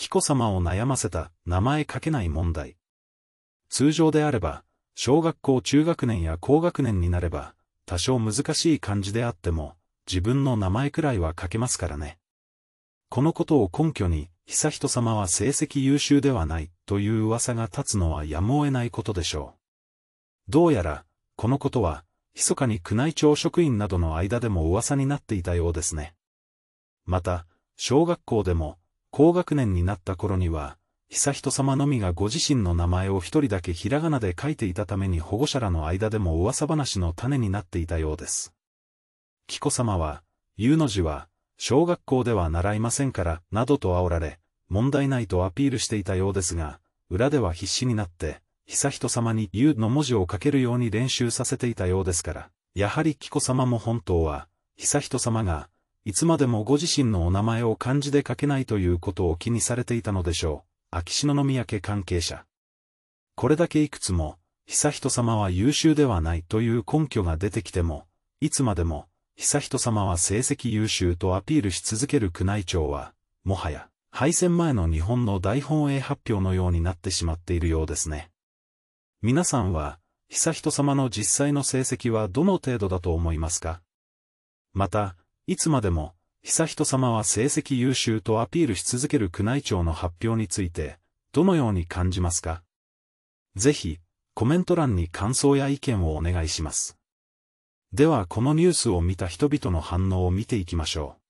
紀子さまを悩ませた名前書けない問題。通常であれば、小学校中学年や高学年になれば、多少難しい漢字であっても、自分の名前くらいは書けますからね。このことを根拠に、悠仁さまは成績優秀ではないという噂が立つのはやむを得ないことでしょう。どうやら、このことは、密かに宮内庁職員などの間でも噂になっていたようですね。また、小学校でも、高学年になった頃には、悠仁さまのみがご自身の名前を一人だけひらがなで書いていたために保護者らの間でも噂話の種になっていたようです。紀子さまは、U の字は、小学校では習いませんから、などと煽られ、問題ないとアピールしていたようですが、裏では必死になって、悠仁さまに U の文字を書けるように練習させていたようですから、やはり紀子さまも本当は、悠仁さまが、いつまでもご自身のお名前を漢字で書けないということを気にされていたのでしょう、秋篠宮家関係者。これだけいくつも、悠仁様は優秀ではないという根拠が出てきても、いつまでも、悠仁様は成績優秀とアピールし続ける宮内庁は、もはや、敗戦前の日本の大本営発表のようになってしまっているようですね。皆さんは、悠仁様の実際の成績はどの程度だと思いますかまた、いつまでも、悠仁さまは成績優秀とアピールし続ける宮内庁の発表について、どのように感じますかぜひ、コメント欄に感想や意見をお願いします。ではこのニュースを見た人々の反応を見ていきましょう。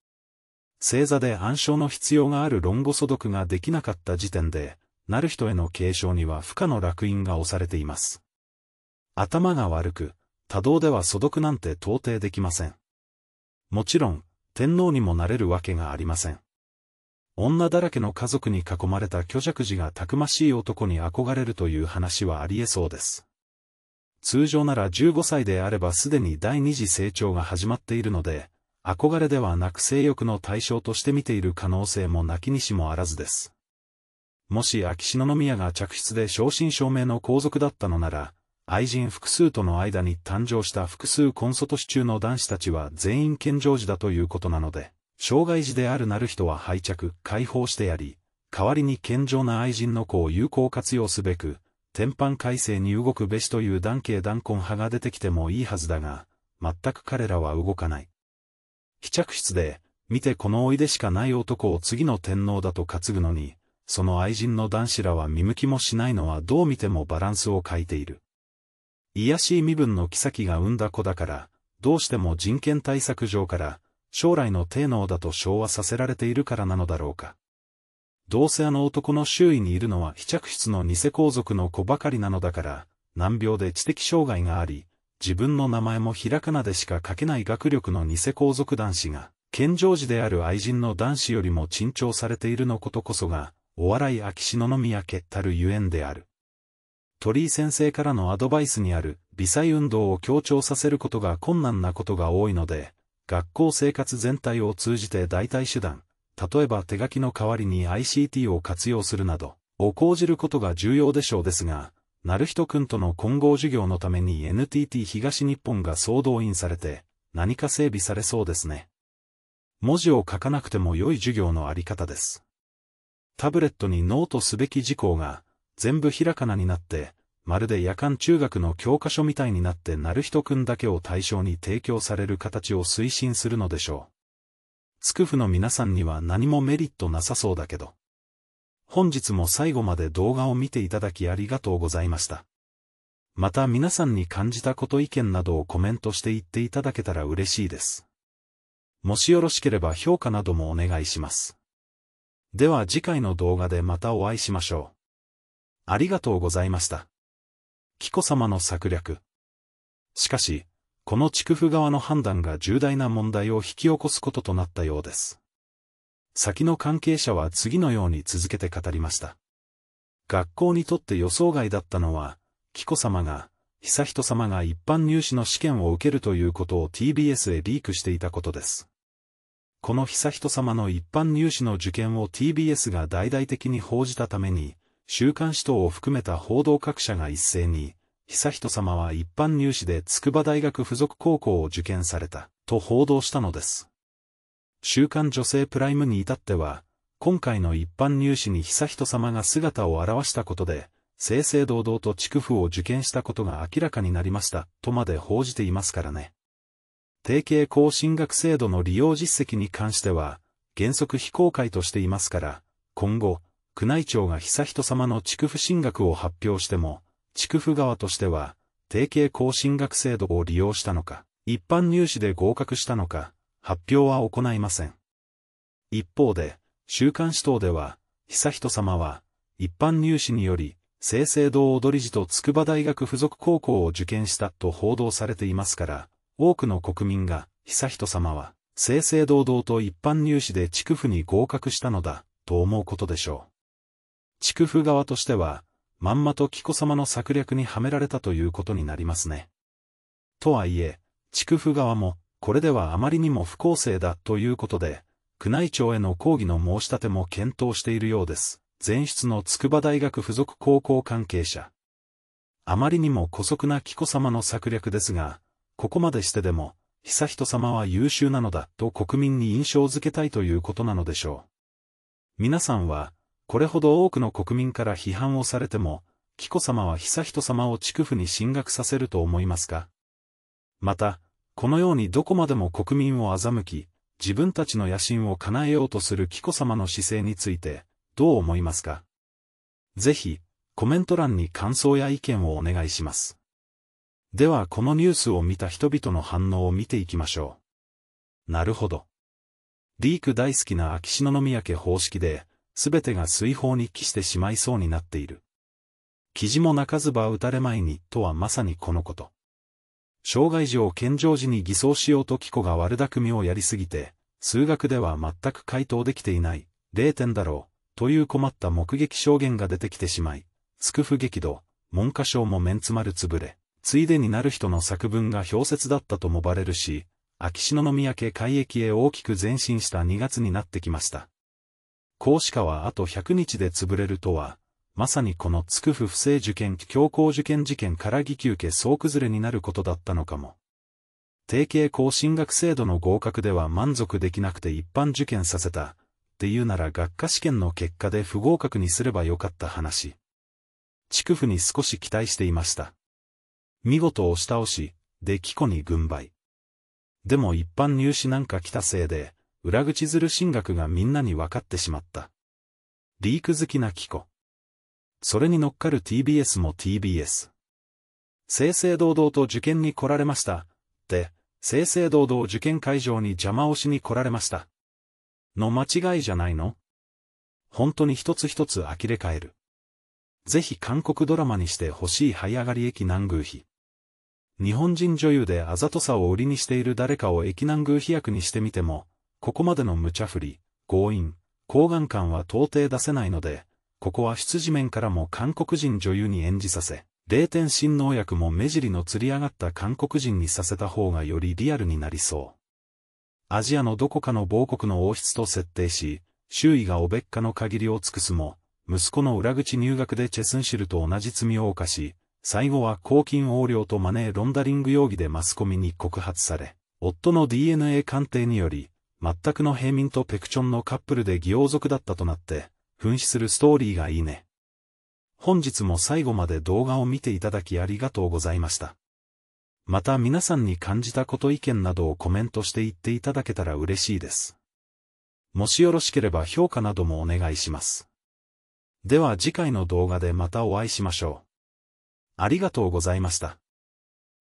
正座で暗証の必要がある論語素読ができなかった時点で、なる人への継承には不可の落印が押されています。頭が悪く、多動では素読なんて到底できません。もちろん、天皇にもなれるわけがありません。女だらけの家族に囲まれた虚弱児がたくましい男に憧れるという話はありえそうです。通常なら15歳であればすでに第二次成長が始まっているので、憧れではなく性欲の対象として見ている可能性もなきにしもあらずです。もし秋篠宮が着室で正真正銘の皇族だったのなら、愛人複数との間に誕生した複数婚祖ト市中の男子たちは全員健常児だということなので、障害児であるなる人は廃着、解放してやり、代わりに健常な愛人の子を有効活用すべく、天板改正に動くべしという男系断根派が出てきてもいいはずだが、全く彼らは動かない。非着室で、見てこのおいでしかない男を次の天皇だと担ぐのに、その愛人の男子らは見向きもしないのはどう見てもバランスを欠いている。卑しい身分の妃が生んだ子だから、どうしても人権対策上から、将来の低能だと昭和させられているからなのだろうか。どうせあの男の周囲にいるのは非着室の偽皇族の子ばかりなのだから、難病で知的障害があり、自分の名前もひらかなでしか書けない学力の偽皇族男子が、健常児である愛人の男子よりも珍重されているのことこそが、お笑い秋篠宮家たるゆえんである。鳥居先生からのアドバイスにある微細運動を強調させることが困難なことが多いので、学校生活全体を通じて代替手段、例えば手書きの代わりに ICT を活用するなど、を講じることが重要でしょうですが、成人くんとの混合授業のために NTT 東日本が総動員されて、何か整備されそうですね。文字を書かなくても良い授業のあり方です。タブレットにノートすべき事項が、全部ひらかなになって、まるで夜間中学の教科書みたいになってなるひとくんだけを対象に提供される形を推進するのでしょう。つくふの皆さんには何もメリットなさそうだけど。本日も最後まで動画を見ていただきありがとうございました。また皆さんに感じたこと意見などをコメントして言っていただけたら嬉しいです。もしよろしければ評価などもお願いします。では次回の動画でまたお会いしましょう。ありがとうございました。紀子様の策略。しかし、この畜府側の判断が重大な問題を引き起こすこととなったようです。先の関係者は次のように続けて語りました。学校にとって予想外だったのは、紀子様が、悠仁様が一般入試の試験を受けるということを TBS へリークしていたことです。この悠仁様の一般入試の受験を TBS が大々的に報じたために、週刊誌等を含めた報道各社が一斉に、悠仁さまは一般入試で筑波大学附属高校を受験された、と報道したのです。週刊女性プライムに至っては、今回の一般入試に悠仁さまが姿を現したことで、正々堂々と筑府を受験したことが明らかになりました、とまで報じていますからね。提携更進学制度の利用実績に関しては、原則非公開としていますから、今後、宮内庁が悠仁さまの地区進学を発表しても、地区府側としては、定型更進学制度を利用したのか、一般入試で合格したのか、発表は行いません。一方で、週刊誌等では、悠仁さまは、一般入試により、正々堂踊り時と筑波大学附属高校を受験したと報道されていますから、多くの国民が、悠仁さまは、正々堂々と一般入試で地区府に合格したのだ、と思うことでしょう。筑風側としては、まんまと紀子様の策略にはめられたということになりますね。とはいえ、筑風側も、これではあまりにも不公正だということで、宮内庁への抗議の申し立ても検討しているようです。前出の筑波大学附属高校関係者。あまりにも古速な紀子様の策略ですが、ここまでしてでも、悠仁様は優秀なのだと国民に印象づけたいということなのでしょう。皆さんは、これほど多くの国民から批判をされても、紀子様は悠仁様を畜府に進学させると思いますかまた、このようにどこまでも国民を欺き、自分たちの野心を叶えようとする紀子様の姿勢について、どう思いますかぜひ、コメント欄に感想や意見をお願いします。ではこのニュースを見た人々の反応を見ていきましょう。なるほど。リーク大好きな秋篠宮家方式で、すべてが水泡に帰してしまいそうになっている。記事も泣かずば打たれまいに、とはまさにこのこと。障害児を健常時に偽装しようと紀子が悪巧みをやりすぎて、数学では全く回答できていない、0点だろう、という困った目撃証言が出てきてしまい、つく不激怒、文科省もメンツ丸潰れ、ついでになる人の作文が氷説だったともばれるし、秋篠宮家海域へ大きく前進した2月になってきました。講師科はあと100日で潰れるとは、まさにこのつくふ不正受験強行受験事件から義休家総崩れになることだったのかも。定型校進学制度の合格では満足できなくて一般受験させた、っていうなら学科試験の結果で不合格にすればよかった話。筑府に少し期待していました。見事押し倒し、でキ子に軍配。でも一般入試なんか来たせいで、裏口ずる進学がみんなに分かってしまった。リーク好きなキコ。それに乗っかる TBS も TBS。正々堂々と受験に来られました。って、正々堂々受験会場に邪魔をしに来られました。の間違いじゃないの本当に一つ一つ呆れ返る。ぜひ韓国ドラマにしてほしい這い上がり駅南宮妃。日本人女優であざとさを売りにしている誰かを駅南宮妃役にしてみても、ここまでの無茶振り、強引、抗眼感は到底出せないので、ここは出自面からも韓国人女優に演じさせ、霊天新農薬も目尻の釣り上がった韓国人にさせた方がよりリアルになりそう。アジアのどこかの某国の王室と設定し、周囲がおべっかの限りを尽くすも、息子の裏口入学でチェスンシルと同じ罪を犯し、最後は公金横領とマネーロンダリング容疑でマスコミに告発され、夫の DNA 鑑定により、全くの平民とペクチョンのカップルで偽王族だったとなって、噴死するストーリーがいいね。本日も最後まで動画を見ていただきありがとうございました。また皆さんに感じたこと意見などをコメントして言っていただけたら嬉しいです。もしよろしければ評価などもお願いします。では次回の動画でまたお会いしましょう。ありがとうございました。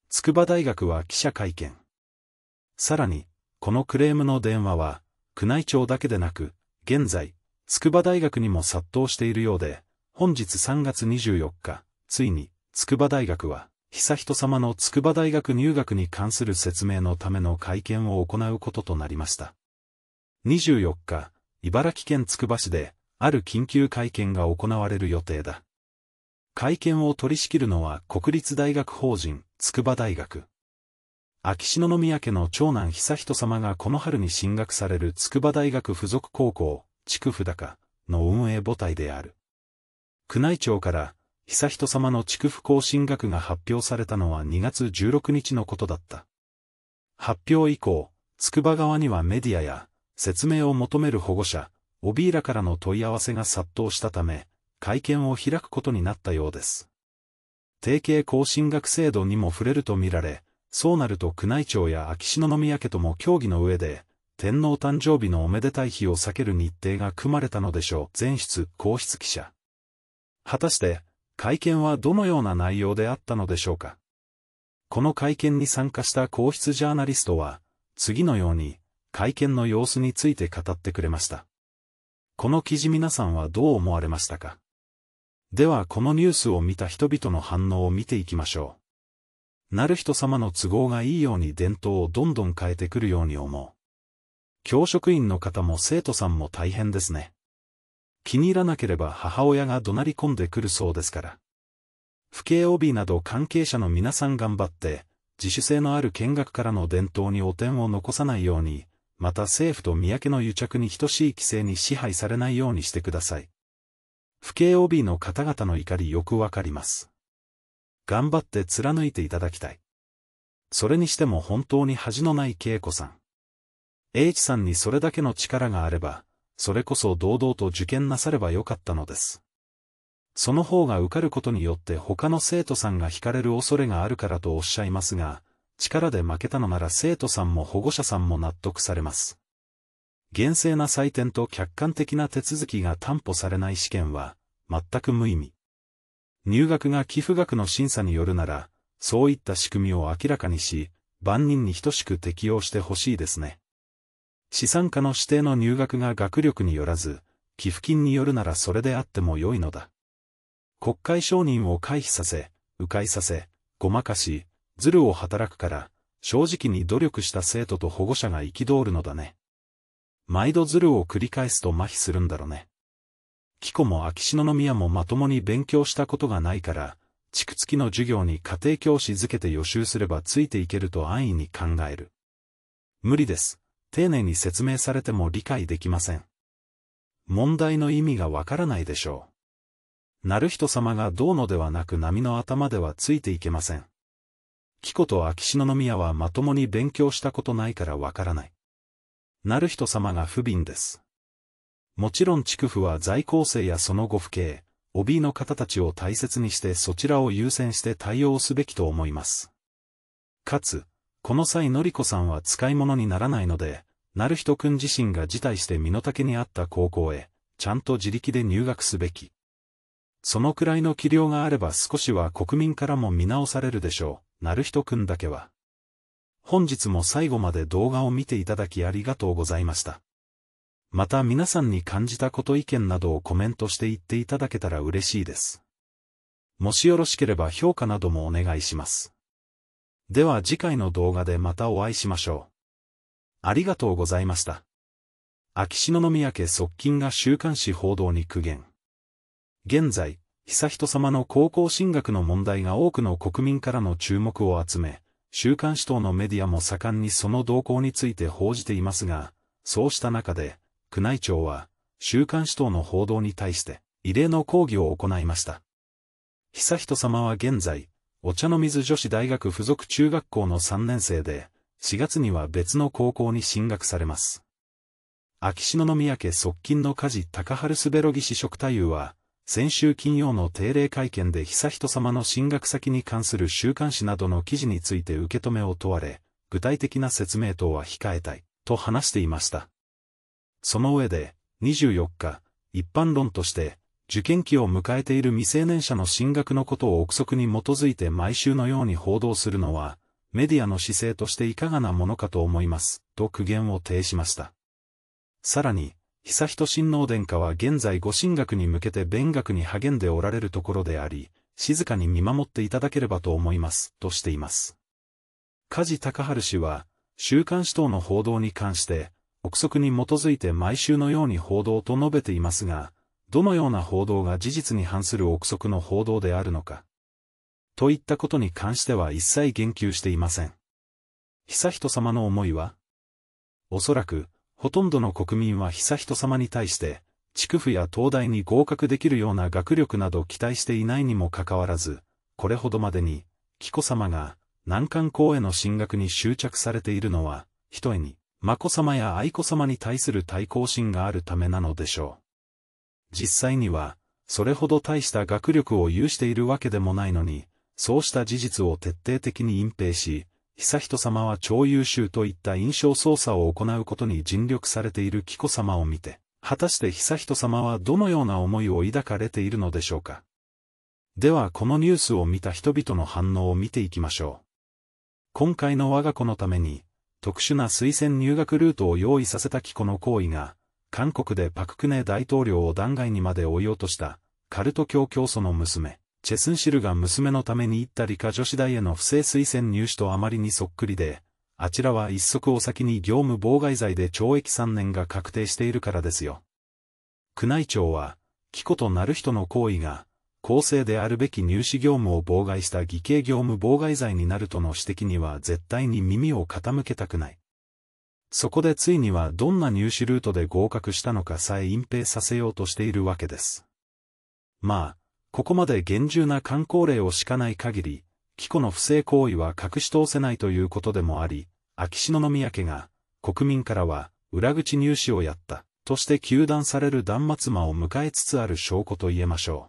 筑波大学は記者会見。さらに、このクレームの電話は、宮内庁だけでなく、現在、筑波大学にも殺到しているようで、本日3月24日、ついに、筑波大学は、悠仁さまの筑波大学入学に関する説明のための会見を行うこととなりました。24日、茨城県つくば市で、ある緊急会見が行われる予定だ。会見を取り仕切るのは国立大学法人、筑波大学。秋篠宮家の長男悠仁さまがこの春に進学される筑波大学附属高校、筑府高の運営母体である。宮内庁から、悠仁さまの筑府更進学が発表されたのは2月16日のことだった。発表以降、筑波側にはメディアや、説明を求める保護者、びいらからの問い合わせが殺到したため、会見を開くことになったようです。定型更新学制度にも触れるとみられ、そうなると宮内庁や秋篠宮家とも協議の上で、天皇誕生日のおめでたい日を避ける日程が組まれたのでしょう。前室、皇室記者。果たして、会見はどのような内容であったのでしょうか。この会見に参加した皇室ジャーナリストは、次のように、会見の様子について語ってくれました。この記事皆さんはどう思われましたかではこのニュースを見た人々の反応を見ていきましょう。なる人様の都合がいいように伝統をどんどん変えてくるように思う。教職員の方も生徒さんも大変ですね。気に入らなければ母親が怒鳴り込んでくるそうですから。不敬 OB など関係者の皆さん頑張って、自主性のある見学からの伝統に汚点を残さないように、また政府と三宅の癒着に等しい規制に支配されないようにしてください。不敬 OB の方々の怒りよくわかります。頑張って貫いていただきたい。それにしても本当に恥のない恵子さん。H さんにそれだけの力があれば、それこそ堂々と受験なさればよかったのです。その方が受かることによって他の生徒さんが惹かれる恐れがあるからとおっしゃいますが、力で負けたのなら生徒さんも保護者さんも納得されます。厳正な採点と客観的な手続きが担保されない試験は、全く無意味。入学が寄付額の審査によるなら、そういった仕組みを明らかにし、万人に等しく適用してほしいですね。資産家の指定の入学が学力によらず、寄付金によるならそれであっても良いのだ。国会承認を回避させ、迂回させ、ごまかし、ズルを働くから、正直に努力した生徒と保護者が憤るのだね。毎度ズルを繰り返すと麻痺するんだろうね。紀子も秋篠宮もまともに勉強したことがないから、地区付きの授業に家庭教師づけて予習すればついていけると安易に考える。無理です。丁寧に説明されても理解できません。問題の意味がわからないでしょう。なる人様がどうのではなく波の頭ではついていけません。紀子と秋篠宮はまともに勉強したことないからわからない。なる人様が不憫です。もちろん築府は在校生やその後父兄、OB の方たちを大切にしてそちらを優先して対応すべきと思います。かつ、この際のりこさんは使い物にならないので、なるひとくん自身が辞退して身の丈に合った高校へ、ちゃんと自力で入学すべき。そのくらいの器量があれば少しは国民からも見直されるでしょう、なるひとくんだけは。本日も最後まで動画を見ていただきありがとうございました。また皆さんに感じたこと意見などをコメントして言っていただけたら嬉しいです。もしよろしければ評価などもお願いします。では次回の動画でまたお会いしましょう。ありがとうございました。秋篠宮家側近が週刊誌報道に苦言。現在、悠仁さまの高校進学の問題が多くの国民からの注目を集め、週刊誌等のメディアも盛んにその動向について報じていますが、そうした中で、宮内庁は、週刊誌等の報道に対して、異例の抗議を行いました。悠仁さまは現在、お茶の水女子大学附属中学校の3年生で、4月には別の高校に進学されます。秋篠宮家側近の家事高春すべろギ市職太夫は、先週金曜の定例会見で悠仁さまの進学先に関する週刊誌などの記事について受け止めを問われ、具体的な説明等は控えたい、と話していました。その上で、24日、一般論として、受験期を迎えている未成年者の進学のことを憶測に基づいて毎週のように報道するのは、メディアの姿勢としていかがなものかと思います、と苦言を呈しました。さらに、悠仁親王殿下は現在ご進学に向けて勉学に励んでおられるところであり、静かに見守っていただければと思います、としています。梶高春氏は、週刊誌等の報道に関して、憶測に基づいて毎週のように報道と述べていますが、どのような報道が事実に反する憶測の報道であるのか。といったことに関しては一切言及していません。悠仁様の思いはおそらく、ほとんどの国民は悠仁様に対して、筑府や東大に合格できるような学力など期待していないにもかかわらず、これほどまでに、紀子様が、難関校への進学に執着されているのは、ひとえに、眞子さまや愛子さまに対する対抗心があるためなのでしょう。実際には、それほど大した学力を有しているわけでもないのに、そうした事実を徹底的に隠蔽し、悠仁さまは超優秀といった印象操作を行うことに尽力されている紀子さまを見て、果たして悠仁さまはどのような思いを抱かれているのでしょうか。ではこのニュースを見た人々の反応を見ていきましょう。今回の我が子のために、特殊な推薦入学ルートを用意させたキコの行為が、韓国でパククネ大統領を弾劾にまで追い落とした、カルト教教祖の娘、チェスンシルが娘のために行った理科女子大への不正推薦入試とあまりにそっくりで、あちらは一足を先に業務妨害罪で懲役3年が確定しているからですよ。宮内庁は、キコとなる人の行為が、公正であるべき入試業務を妨害した偽計業務妨害罪になるとの指摘には絶対に耳を傾けたくない。そこでついにはどんな入試ルートで合格したのかさえ隠蔽させようとしているわけです。まあ、ここまで厳重な観光令を敷かない限り、紀子の不正行為は隠し通せないということでもあり、秋篠宮家が、国民からは、裏口入試をやった、として糾弾される断末魔を迎えつつある証拠と言えましょう。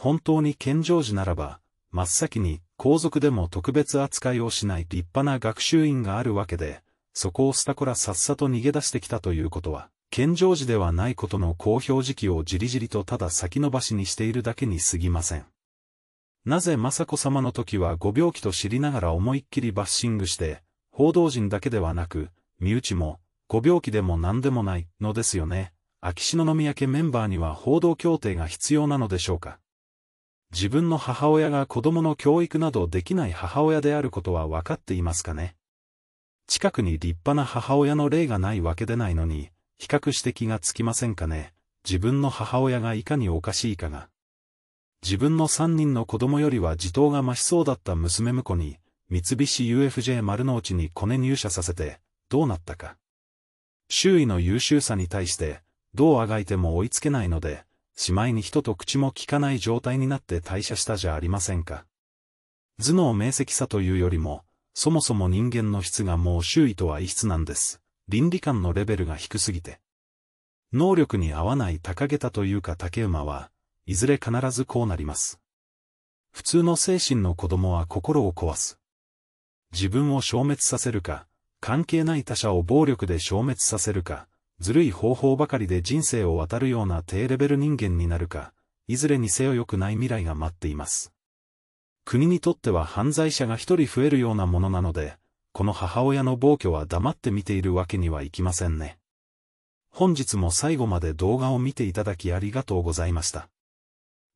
本当に健常時ならば、真っ先に皇族でも特別扱いをしない立派な学習院があるわけで、そこをスタコらさっさと逃げ出してきたということは、健常時ではないことの公表時期をじりじりとただ先延ばしにしているだけに過ぎません。なぜ雅子様の時はご病気と知りながら思いっきりバッシングして、報道陣だけではなく、身内も、ご病気でも何でもないのですよね。秋篠宮家メンバーには報道協定が必要なのでしょうか。自分の母親が子供の教育などできない母親であることは分かっていますかね近くに立派な母親の例がないわけでないのに、比較して気がつきませんかね自分の母親がいかにおかしいかが。自分の三人の子供よりは自頭が増しそうだった娘婿に、三菱 UFJ 丸の内にコネ入社させて、どうなったか。周囲の優秀さに対して、どうあがいても追いつけないので、しまいに人と口も聞かない状態になって退社したじゃありませんか。頭脳明晰さというよりも、そもそも人間の質がもう周囲とは異質なんです。倫理観のレベルが低すぎて。能力に合わない高げたというか竹馬は、いずれ必ずこうなります。普通の精神の子供は心を壊す。自分を消滅させるか、関係ない他者を暴力で消滅させるか、ずるい方法ばかりで人生を渡るような低レベル人間になるか、いずれにせよ良くない未来が待っています。国にとっては犯罪者が一人増えるようなものなので、この母親の暴挙は黙って見ているわけにはいきませんね。本日も最後まで動画を見ていただきありがとうございました。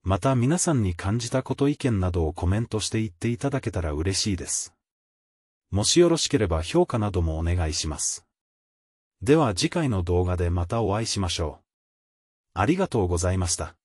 また皆さんに感じたこと意見などをコメントして言っていただけたら嬉しいです。もしよろしければ評価などもお願いします。では次回の動画でまたお会いしましょう。ありがとうございました。